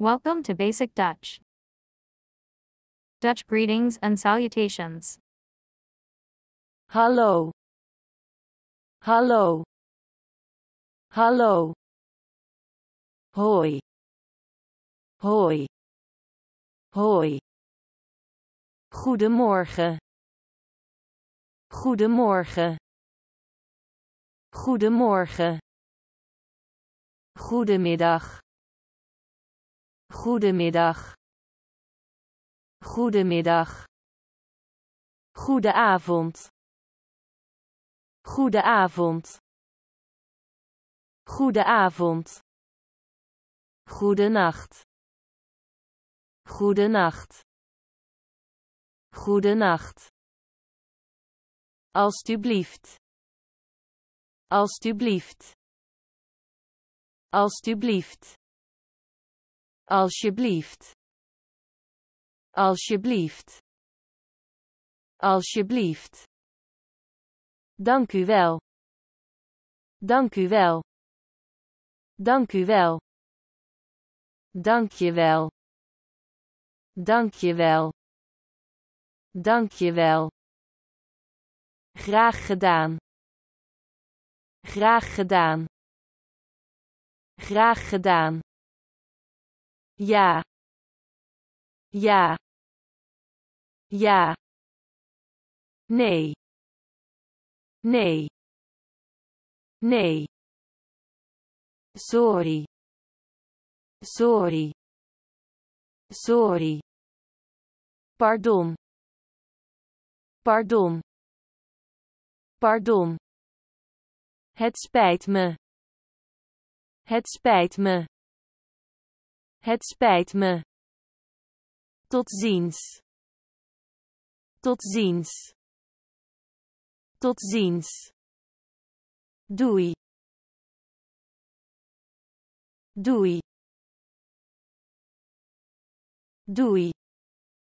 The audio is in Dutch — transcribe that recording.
Welcome to Basic Dutch. Dutch greetings and salutations. Hallo. Hallo. Hallo. Hoi. Hoi. Hoi. Goedemorgen. Goedemorgen. Goedemorgen. Goedemiddag. Goedemiddag. Goedemiddag. Goedenavond. Goedenavond. Goedenavond. Goedenacht. Goedenacht. Goedenacht. Alsjeblieft. Alsjeblieft. Alsjeblieft. Alsjeblieft. Alsjeblieft. Alsjeblieft. Dank u wel. Dank u wel. Dank u wel. Dank je wel. Dank je wel. Dank je wel. Graag gedaan. Graag gedaan. Graag gedaan. Ja. Ja. Ja. Nee. Nee. Nee. Sorry. Sorry. Sorry. Pardon. Pardon. Pardon. Het spijt me. Het spijt me. Het spijt me. Tot ziens. Tot ziens. Tot ziens. Doei. Doei. Doei.